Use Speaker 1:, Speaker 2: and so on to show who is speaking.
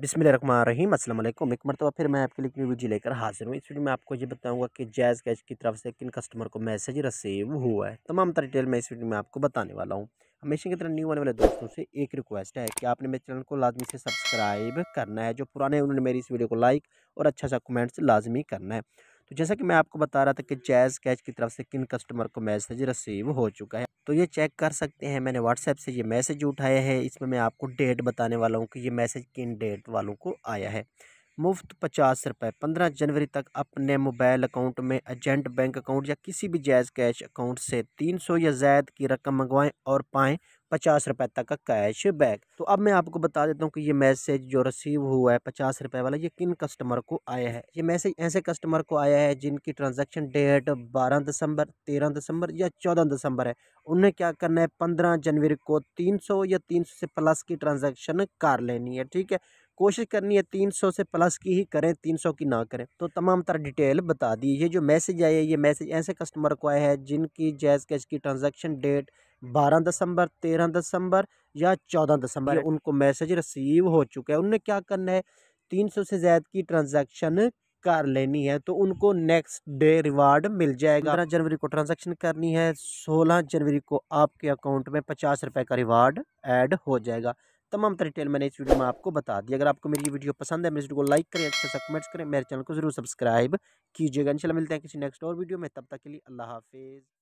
Speaker 1: बिसमीम असल एक मरतबा फिर मैं आपके लिए अपनी वीडियो लेकर हाजिर हूँ इस वीडियो में आपको ये बताऊँगा कि जैज़ कैश की तरफ से किन कस्टमर को मैसेज रसीव हुआ है तमाम तरह डिटेल मैं इस वीडियो में आपको बताने वाला हूँ हमेशा की तरह न्यू आने वाले दोस्तों से एक रिक्वेस्ट है कि आपने मेरे चैनल को लाजमी से सब्सक्राइब करना है जो पुराने उन्होंने मेरी इस वीडियो को लाइक और अच्छा सा कमेंट्स लाजमी करना है तो जैसा कि मैं आपको बता रहा था कि जैज़ कैश की तरफ से किन कस्टमर को मैसेज रसीव हो चुका है तो ये चेक कर सकते हैं मैंने व्हाट्सएप से ये मैसेज उठाया है इसमें मैं आपको डेट बताने वाला हूँ कि ये मैसेज किन डेट वालों को आया है मुफ्त पचास रुपये पंद्रह जनवरी तक अपने मोबाइल अकाउंट में एजेंट बैंक अकाउंट या किसी भी जायज़ कैश अकाउंट से तीन सौ या ज़ायद की रकम मंगवाएं और पाएँ पचास रुपए तक का कैश बैक तो अब मैं आपको बता देता हूँ कि ये मैसेज जो रिसीव हुआ है पचास रुपए वाला ये किन कस्टमर को आया है ये मैसेज ऐसे कस्टमर को आया है जिनकी ट्रांजैक्शन डेट बारह दिसंबर तेरह दिसंबर या चौदह दिसंबर है उन्हें क्या करना है पंद्रह जनवरी को तीन सौ या तीन सौ से प्लस की ट्रांजेक्शन कर लेनी है ठीक है कोशिश करनी है तीन सौ से प्लस की ही करें तीन सौ की ना करें तो तमाम तरह डिटेल बता दी ये जो मैसेज आया है ये मैसेज ऐसे कस्टमर को आया है जिनकी जैज़ कैश की ट्रांजैक्शन डेट बारह दिसंबर तेरह दिसंबर या चौदह दिसंबर उनको मैसेज रिसीव हो चुका है उनने क्या करना है तीन सौ से ज़्यादा की ट्रांजैक्शन कर लेनी है तो उनको नेक्स्ट डे रिवार्ड मिल जाएगा पंद्रह जनवरी को ट्रांजैक्शन करनी है सोलह जनवरी को आपके अकाउंट में पचास रुपये का रिवार्ड ऐड हो जाएगा तमाम डिटेल मैंने इस वीडियो में आपको बता दी अगर आपको मेरी वीडियो पसंद है मेरे वीडियो को लाइक करें अच्छे से कमेंट्स करें मेरे चैनल को जरूर सब्सक्राइब कीजिएगा इंशाल्लाह मिलते हैं किसी नेक्स्ट और वीडियो में तब तक के लिए अल्लाह हाफिज़